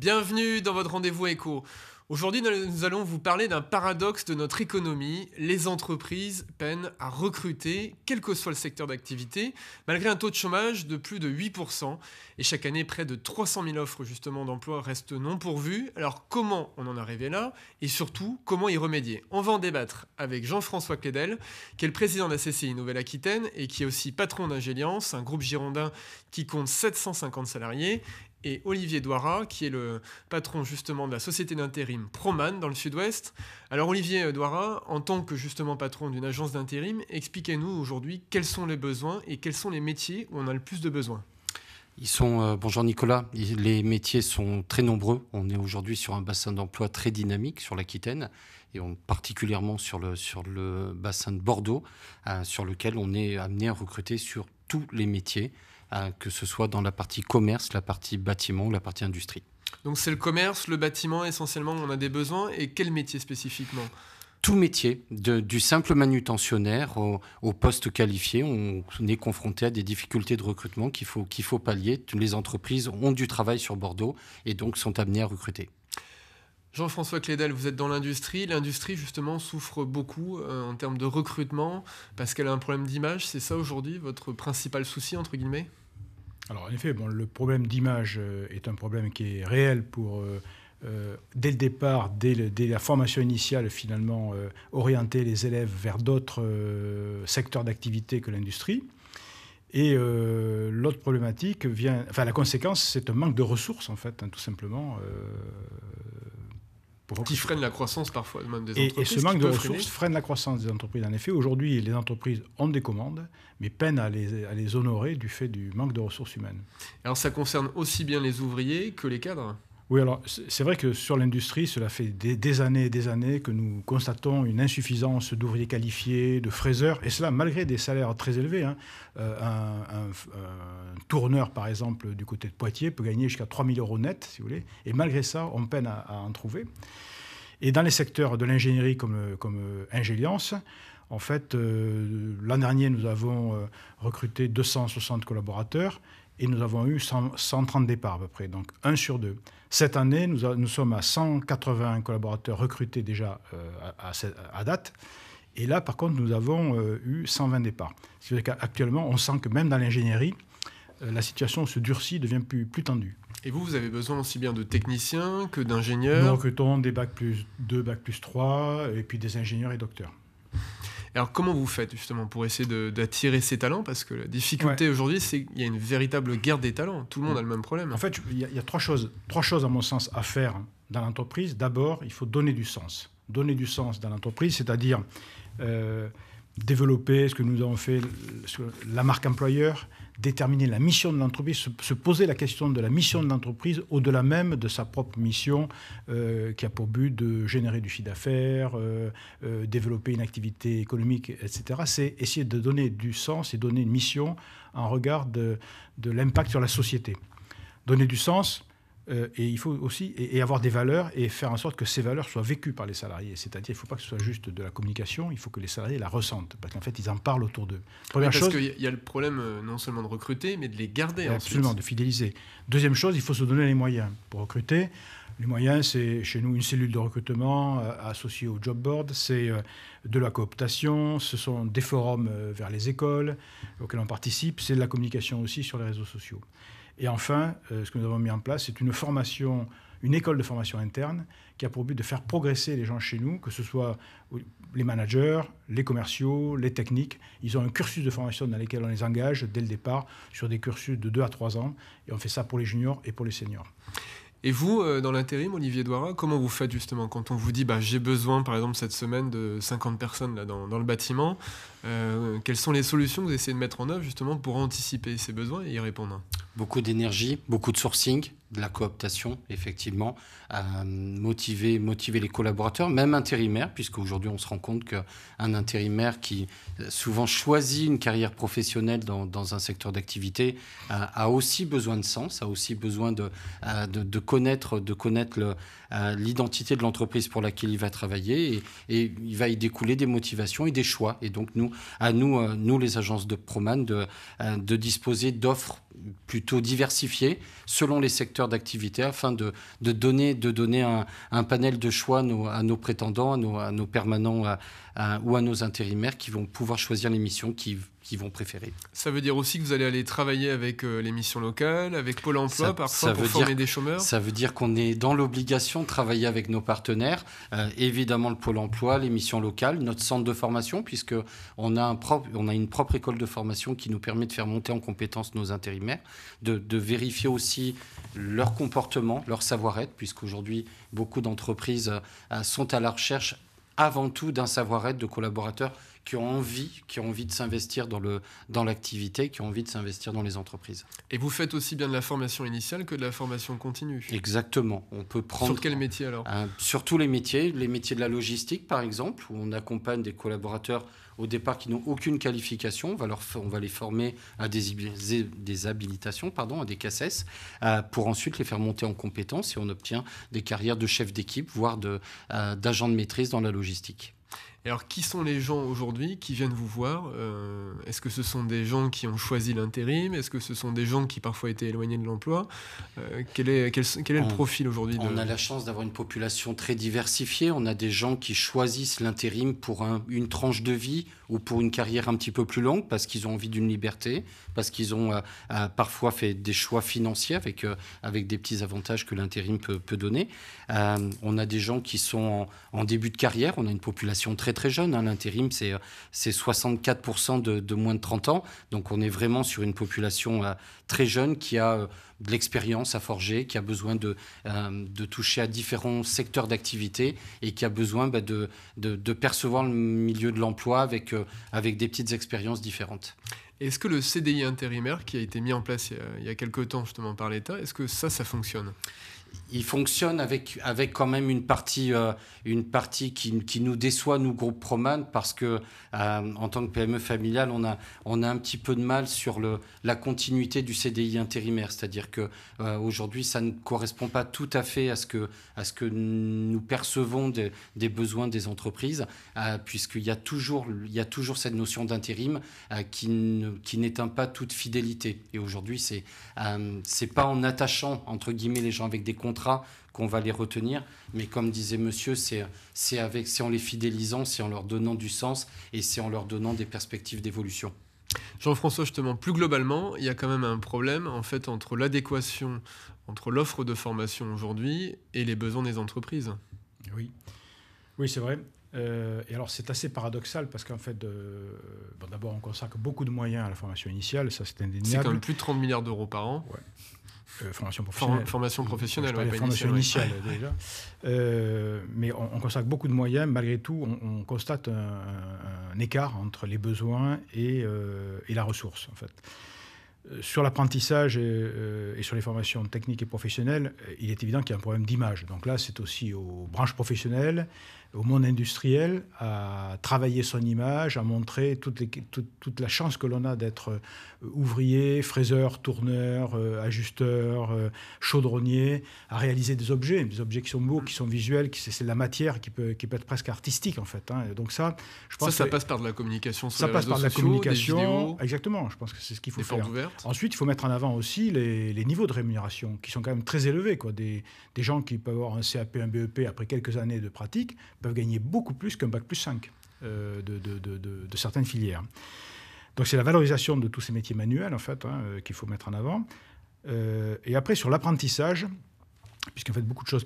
Bienvenue dans votre rendez-vous éco. Aujourd'hui, nous allons vous parler d'un paradoxe de notre économie. Les entreprises peinent à recruter, quel que soit le secteur d'activité, malgré un taux de chômage de plus de 8%. Et chaque année, près de 300 000 offres justement d'emploi restent non pourvues. Alors comment on en est là Et surtout, comment y remédier On va en débattre avec Jean-François Clédel, qui est le président de la CCI Nouvelle-Aquitaine et qui est aussi patron d'Ingéliance, un groupe girondin qui compte 750 salariés, et Olivier Douara, qui est le patron justement de la société d'intérim Proman dans le sud-ouest. Alors Olivier euh, Douara, en tant que justement patron d'une agence d'intérim, expliquez-nous aujourd'hui quels sont les besoins et quels sont les métiers où on a le plus de besoins. Ils sont, euh, bonjour Nicolas, les métiers sont très nombreux. On est aujourd'hui sur un bassin d'emploi très dynamique sur l'Aquitaine et particulièrement sur le, sur le bassin de Bordeaux, euh, sur lequel on est amené à recruter sur tous les métiers que ce soit dans la partie commerce, la partie bâtiment ou la partie industrie. Donc c'est le commerce, le bâtiment essentiellement, on a des besoins. Et quel métier spécifiquement tout métier, du simple manutentionnaire au, poste qualifié, on est confronté à des difficultés de recrutement qu'il faut, qu'il faut pallier. Les entreprises ont du travail sur Bordeaux et donc sont amenées à recruter. Jean-François Clédel, vous êtes dans l'industrie. L'industrie, justement, souffre beaucoup euh, en termes de recrutement parce qu'elle a un problème d'image. C'est ça aujourd'hui votre principal souci, entre guillemets alors en effet, bon, le problème d'image euh, est un problème qui est réel pour... Euh, euh, dès le départ, dès, la formation initiale, finalement, orienter les élèves vers d'autres secteurs d'activité que l'industrie. Et l'autre problématique vient, enfin la conséquence, c'est un manque de ressources en fait, hein, tout simplement qui freine la croissance parfois même des entreprises. Et, ce manque de ressources freine la croissance des entreprises. En effet, aujourd'hui, les entreprises ont des commandes, mais peinent à les, à les honorer du fait du manque de ressources humaines. Alors ça concerne aussi bien les ouvriers que les cadres oui, alors c'est vrai que sur l'industrie, cela fait des, années et des années que nous constatons une insuffisance d'ouvriers qualifiés, de fraiseurs, et cela malgré des salaires très élevés. Hein. Euh, un, tourneur, par exemple, du côté de Poitiers peut gagner jusqu'à 3 000 euros net, si vous voulez, et malgré ça, on peine à, en trouver. Et dans les secteurs de l'ingénierie comme, comme euh, Ingéliance, en fait, euh, l'an dernier, nous avons recruté 260 collaborateurs et nous avons eu 130 départs à peu près, donc 1 sur 2. Cette année, nous, nous sommes à 180 collaborateurs recrutés déjà euh, à, à, date. Et là, par contre, nous avons euh, eu 120 départs. qui veut dire qu'actuellement, on sent que même dans l'ingénierie, euh, la situation se durcit, devient plus, plus tendue. Et vous, vous avez besoin aussi bien de techniciens que d'ingénieurs Nous recrutons des bacs plus 2, bacs plus 3, et puis des ingénieurs et docteurs alors, comment vous faites justement pour essayer d'attirer ces talents Parce que la difficulté aujourd'hui, c'est qu'il y a une véritable guerre des talents. Tout le monde a le même problème. En fait, il y, a trois choses, trois choses, à mon sens, à faire dans l'entreprise. D'abord, il faut donner du sens. Donner du sens dans l'entreprise, c'est-à-dire euh, développer ce que nous avons fait, la marque employeur, déterminer la mission de l'entreprise, se, poser la question de la mission de l'entreprise au-delà même de sa propre mission euh, qui a pour but de générer du chiffre d'affaires, euh, euh, développer une activité économique, etc. C'est essayer de donner du sens et donner une mission en regard de l'impact sur la société. Donner du sens, euh, et il faut aussi et, avoir des valeurs et faire en sorte que ces valeurs soient vécues par les salariés. C'est-à-dire, il ne faut pas que ce soit juste de la communication, il faut que les salariés la ressentent, parce qu'en fait, ils en parlent autour d'eux. Première parce qu'il y a le problème euh, non seulement de recruter, mais de les garder. Absolument, de fidéliser. Deuxième chose, il faut se donner les moyens pour recruter. Les moyens, c'est chez nous une cellule de recrutement euh, associée au job board, c'est de la cooptation, ce sont des forums vers les écoles auxquels on participe, c'est de la communication aussi sur les réseaux sociaux. Et enfin, euh, ce que nous avons mis en place, c'est une formation, une école de formation interne qui a pour but de faire progresser les gens chez nous, que ce soit les managers, les commerciaux, les techniques. Ils ont un cursus de formation dans lequel on les engage dès le départ sur des cursus de 2 à 3 ans. Et on fait ça pour les juniors et pour les seniors. Et vous, euh, dans l'intérim, Olivier Douara, comment vous faites justement quand on vous dit bah, j'ai besoin, par exemple, cette semaine de 50 personnes là, dans le bâtiment euh, quelles sont les solutions que vous essayez de mettre en œuvre justement pour anticiper ces besoins et y répondre hein Beaucoup d'énergie, beaucoup de sourcing, de la cooptation, effectivement, euh, motiver, motiver les collaborateurs, même intérimaires, puisqu'aujourd'hui on se rend compte qu'un intérimaire qui euh, souvent choisit une carrière professionnelle dans, un secteur d'activité a aussi besoin de sens, a aussi besoin de, de, connaître, de connaître l'identité de l'entreprise pour laquelle il va travailler et, et il va y découler des motivations et des choix. Et donc nous, à nous, euh, nous les agences de Proman, de euh, disposer d'offres plutôt diversifié selon les secteurs d'activité afin de, de, donner, de donner un, un panel de choix à nos, à nos prétendants, à nos, à nos permanents ou à nos intérimaires qui vont pouvoir choisir les missions qui vont préférer. Ça veut dire aussi que vous allez aller travailler avec euh, les missions locales, avec Pôle emploi parfois pour former des chômeurs Ça veut dire qu'on est dans l'obligation de travailler avec nos partenaires, euh, évidemment le Pôle emploi, les missions locales, notre centre de formation, puisque on a, un propre, on a une propre école de formation qui nous permet de faire monter en compétence nos intérimaires de, vérifier aussi leur comportement, leur savoir-être, puisqu'aujourd'hui, beaucoup d'entreprises euh, sont à la recherche avant tout d'un savoir-être de collaborateurs qui ont envie, qui ont envie de s'investir dans, le, dans l'activité, qui ont envie de s'investir dans les entreprises. Et vous faites aussi bien de la formation initiale que de la formation continue. Exactement. On peut prendre. Sur quel métier alors Sur tous les métiers, les métiers de la logistique par exemple, où on accompagne des collaborateurs au départ qui n'ont aucune qualification. On va, les former à des, habilitations, pardon, à des CACES, euh, pour ensuite les faire monter en compétences et on obtient des carrières de chef d'équipe, voire euh, d'agent de, de maîtrise dans la logistique alors, qui sont les gens aujourd'hui qui viennent vous voir euh, Est-ce que ce sont des gens qui ont choisi l'intérim Est-ce que ce sont des gens qui parfois étaient éloignés de l'emploi euh, quel, est, le profil aujourd'hui On a la chance d'avoir une population très diversifiée. On a des gens qui choisissent l'intérim pour une tranche de vie ou pour une carrière un petit peu plus longue parce qu'ils ont envie d'une liberté, parce qu'ils ont euh, euh, parfois fait des choix financiers avec, euh, avec des petits avantages que l'intérim peut, donner. on a des gens qui sont en, début de carrière, on a une population très très jeune. Hein. L'intérim, c'est, c'est 64% de, moins de 30 ans. Donc on est vraiment sur une population très jeune qui a de l'expérience à forger, qui a besoin de, de toucher à différents secteurs d'activité et qui a besoin bah, de, de, percevoir le milieu de l'emploi avec euh, avec des petites expériences différentes. Est-ce que le CDI intérimaire qui a été mis en place euh, il y a, quelques temps justement par l'État, est-ce que ça, ça fonctionne il fonctionne avec, avec quand même une partie, euh, une partie qui, qui, nous déçoit, nous, groupes Proman, parce que euh, en tant que PME familiale, on a, on a un petit peu de mal sur le, la continuité du CDI intérimaire. C'est-à-dire que euh, aujourd'hui, ça ne correspond pas tout à fait à ce que, à ce que nous percevons des besoins des entreprises, puisqu'il y, a toujours, il y a toujours cette notion d'intérim qui n'éteint pas toute fidélité. Et aujourd'hui, c'est n'est pas en attachant, entre guillemets, les gens avec des contrats qu'on va les retenir. Mais comme disait monsieur, c'est avec, en les fidélisant, c'est en leur donnant du sens et c'est en leur donnant des perspectives d'évolution. Jean-François, justement, plus globalement, il y a quand même un problème en fait entre l'adéquation entre l'offre de formation aujourd'hui et les besoins des entreprises. Oui, oui, c'est vrai. Euh, et alors c'est assez paradoxal parce qu'en fait, euh, d'abord on consacre beaucoup de moyens à la formation initiale, ça c'est indéniable. C'est quand même plus de 30 milliards d'euros par an. Ouais. Euh, formation professionnelle. formation professionnelle, formation initiale, déjà. Euh, mais on, consacre beaucoup de moyens. Malgré tout, on, constate un, écart entre les besoins et, euh, la ressource, en fait. Sur l'apprentissage et, sur les formations techniques et professionnelles, il est évident qu'il y a un problème d'image. Donc là, c'est aussi aux branches professionnelles, au monde industriel à travailler son image, à montrer toute, les, toute, la chance que l'on a d'être euh, ouvrier, fraiseur, tourneur, euh, ajusteur, euh, chaudronnier, à réaliser des objets, des objets qui sont beaux, qui sont visuels, qui c'est la matière qui peut, qui peut être presque artistique en fait. Hein. donc ça, je pense ça, passe par de la communication. Sur ça passe par de la communication. exactement. Je pense que c'est ce qu'il faut faire. Ouvertes. Ensuite, il faut mettre en avant aussi les, les, niveaux de rémunération qui sont quand même très élevés. Quoi. Des, des gens qui peuvent avoir un CAP, un BEP après quelques années de pratique peuvent gagner beaucoup plus qu'un bac plus 5 euh, de, certaines filières. Donc c'est la valorisation de tous ces métiers manuels, en fait, hein, euh, qu'il faut mettre en avant. Euh, et après, sur l'apprentissage, puisqu'en fait, beaucoup de choses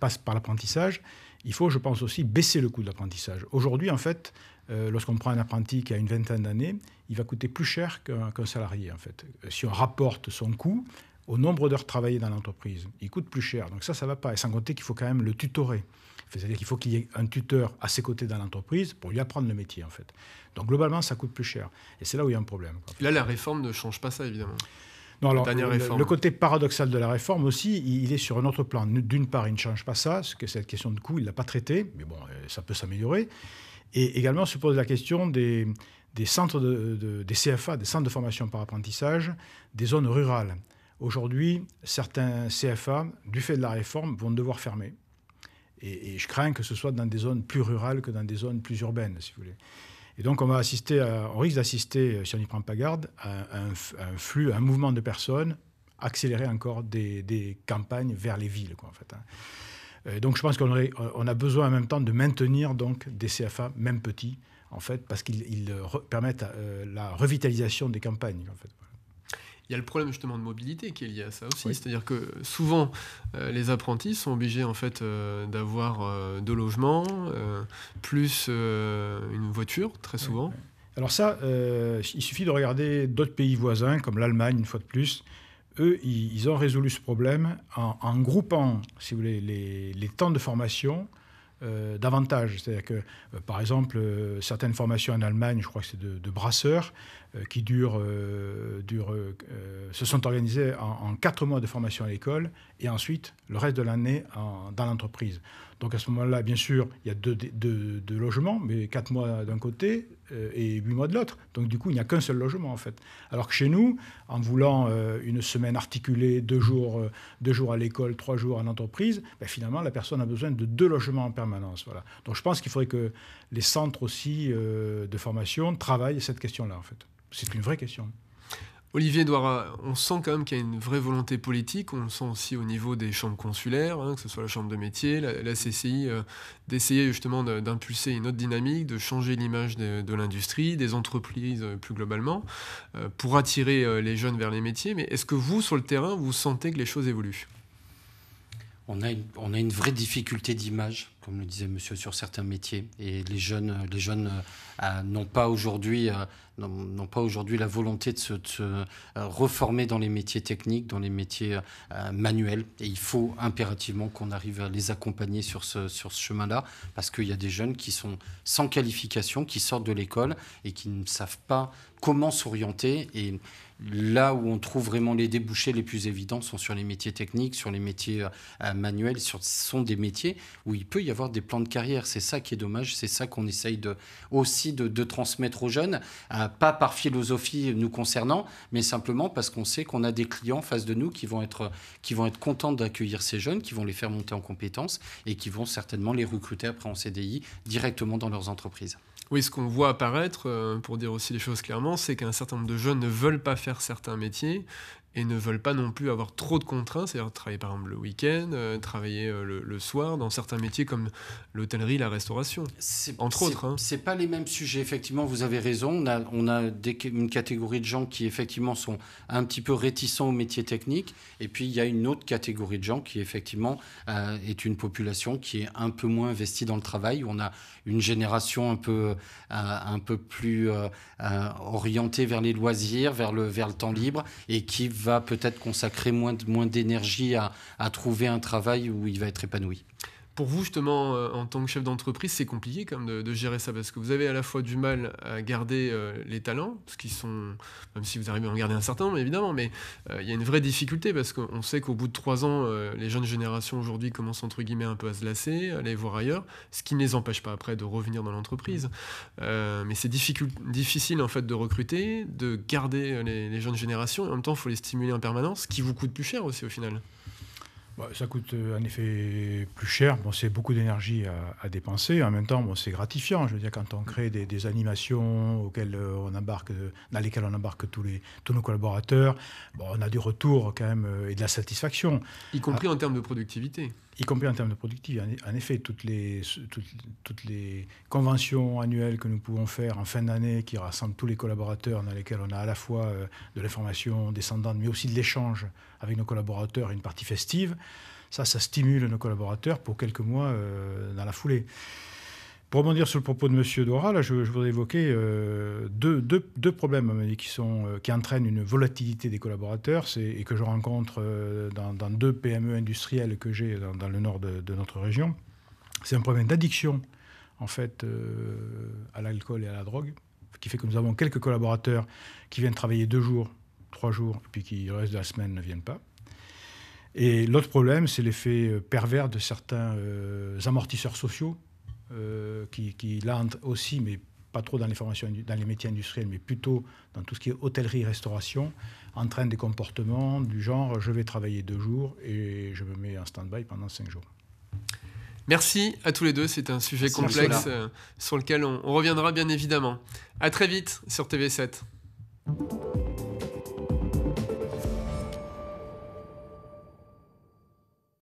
passent par l'apprentissage, il faut, je pense aussi, baisser le coût de l'apprentissage. Aujourd'hui, en fait, lorsqu'on prend un apprenti qui a une vingtaine d'années, il va coûter plus cher qu'un salarié, en fait. Si on rapporte son coût au nombre d'heures travaillées dans l'entreprise, il coûte plus cher. Donc ça, ça ne va pas. Et sans compter qu'il faut quand même le tutorer. C'est-à-dire qu'il faut qu'il y ait un tuteur à ses côtés dans l'entreprise pour lui apprendre le métier, en fait. Donc globalement, ça coûte plus cher. Et c'est là où il y a un problème. Là, la réforme ne change pas ça, évidemment. Non, alors, le, côté paradoxal de la réforme aussi, il est sur un autre plan. D'une part, il ne change pas ça, parce que cette question de coût, il ne l'a pas traité, mais bon, euh, ça peut s'améliorer. Et également, se pose la question des, des centres de, des CFA, des centres de formation par apprentissage, des zones rurales. Aujourd'hui, certains CFA, du fait de la réforme, vont devoir fermer et, je crains que ce soit dans des zones plus rurales que dans des zones plus urbaines, si vous voulez. Et donc, on, va assister à, on risque d'assister, euh, si on n'y prend pas garde, à un, flux, à un mouvement de personnes accéléré encore des, campagnes vers les villes, quoi, en fait. Hein. Euh, donc, je pense qu'on euh, on a besoin en même temps de maintenir donc des CFA, même petits, en fait, parce qu'ils permettent la revitalisation des campagnes, en fait il y a le problème justement de mobilité qui est lié à ça aussi. C'est-à-dire que souvent, euh, les apprentis sont obligés en fait euh, d'avoir euh, deux logements, plus une voiture, très souvent. Alors ça, il suffit de regarder d'autres pays voisins, comme l'Allemagne, une fois de plus. Eux, ils ont résolu ce problème en, groupant, si vous voulez, les, temps de formation davantage. C'est-à-dire que, par exemple, certaines formations en Allemagne, je crois que c'est de, de brasseurs, euh, qui euh, euh, se sont organisés en, en, quatre mois de formation à l'école et ensuite le reste de l'année dans l'entreprise. Donc à ce moment-là, bien sûr, il y a deux, logements, mais quatre mois d'un côté et huit mois de l'autre. Donc du coup, il n'y a qu'un seul logement en fait. Alors que chez nous, en voulant une semaine articulée, deux jours, deux jours à l'école, trois jours en entreprise, ben, finalement, la personne a besoin de deux logements en permanence. Voilà. Donc je pense qu'il faudrait que les centres aussi de formation travaillent cette question-là en fait. C'est une vraie question. Olivier Douara, on sent quand même qu'il y a une vraie volonté politique, on le sent aussi au niveau des chambres consulaires, hein, que ce soit la chambre de métier, la, CCI, euh, d'essayer justement d'impulser une autre dynamique, de changer l'image de, l'industrie, des entreprises euh, plus globalement, euh, pour attirer les jeunes vers les métiers. Mais est-ce que vous, sur le terrain, vous sentez que les choses évoluent on a, une, vraie difficulté d'image, comme le disait monsieur, sur certains métiers. Et les jeunes, euh, les jeunes euh, n'ont pas aujourd'hui euh, pas la volonté de se, reformer dans les métiers techniques, dans les métiers manuels. Et il faut impérativement qu'on arrive à les accompagner sur ce, sur ce chemin-là, parce qu'il y a des jeunes qui sont sans qualification, qui sortent de l'école et qui ne savent pas comment s'orienter. Et Là où on trouve vraiment les débouchés les plus évidents sont sur les métiers techniques, sur les métiers euh, manuels, sur, sont des métiers où il peut y avoir des plans de carrière. C'est ça qui est dommage, c'est ça qu'on essaye aussi de, transmettre aux jeunes, euh, pas par philosophie nous concernant, mais simplement parce qu'on sait qu'on a des clients face de nous qui vont être, qui vont être contents d'accueillir ces jeunes, qui vont les faire monter en compétences et qui vont certainement les recruter après en CDI directement dans leurs entreprises. Oui, ce qu'on voit apparaître, euh, pour dire aussi les choses clairement, c'est qu'un certain nombre de jeunes ne veulent pas faire certains métiers et ne veulent pas non plus avoir trop de contraintes, c'est-à-dire travailler par exemple le week-end, euh, travailler euh, le, soir dans certains métiers comme l'hôtellerie, la restauration, entre autres. Hein. C'est pas les mêmes sujets, effectivement, vous avez raison. On a, une catégorie de gens qui, effectivement, sont un petit peu réticents aux métiers techniques, et puis il y a une autre catégorie de gens qui, effectivement, euh, est une population qui est un peu moins investie dans le travail. On a une génération un peu, un peu plus orientée vers les loisirs, vers le, vers le temps libre, et qui va peut-être consacrer moins, moins d'énergie à, à trouver un travail où il va être épanoui pour vous, justement, euh, en tant que chef d'entreprise, c'est compliqué comme de, gérer ça parce que vous avez à la fois du mal à garder euh, les talents, ce qui sont, même si vous arrivez à en garder un certain nombre, évidemment, mais euh, il y a une vraie difficulté parce qu'on sait qu'au bout de trois ans, les jeunes générations aujourd'hui commencent entre guillemets un peu à se lasser, à aller voir ailleurs, ce qui ne les empêche pas après de revenir dans l'entreprise. mais c'est difficile en fait de recruter, de garder les, les jeunes générations. Et en même temps, il faut les stimuler en permanence, ce qui vous coûte plus cher aussi au final. Bah, ça coûte euh, en effet plus cher. Bon, c'est beaucoup d'énergie à, dépenser. En même temps, bon, c'est gratifiant. Je veux dire, quand on crée des, animations auxquelles euh, on embarque, euh, dans lesquelles on embarque tous, les, tous nos collaborateurs, on a du retour quand même et de la satisfaction. Y compris ah. en termes de productivité y compris en termes de productivité. En effet, toutes les, toutes, les conventions annuelles que nous pouvons faire en fin d'année, qui rassemblent tous les collaborateurs, dans lesquelles on a à la fois euh, de l'information descendante, mais aussi de l'échange avec nos collaborateurs, une partie festive, ça, ça stimule nos collaborateurs pour quelques mois euh, dans la foulée. Pour rebondir sur le propos de M. Dora, là, je, voudrais évoquer euh, deux, problèmes qui, sont, euh, qui entraînent une volatilité des collaborateurs et que je rencontre euh, dans, deux PME industrielles que j'ai dans, le nord de, notre région. C'est un problème d'addiction, en fait, à l'alcool et à la drogue, qui fait que nous avons quelques collaborateurs qui viennent travailler deux jours, trois jours, et puis qui, le reste de la semaine, ne viennent pas. Et l'autre problème, c'est l'effet pervers de certains amortisseurs sociaux euh, qui, qui là aussi, mais pas trop dans les formations, dans les métiers industriels, mais plutôt dans tout ce qui est hôtellerie, restauration, entraîne des comportements du genre je vais travailler deux jours et je me mets en stand-by pendant cinq jours. Merci à tous les deux. C'est un sujet complexe euh, sur lequel on, on, reviendra bien évidemment. À très vite sur TV7.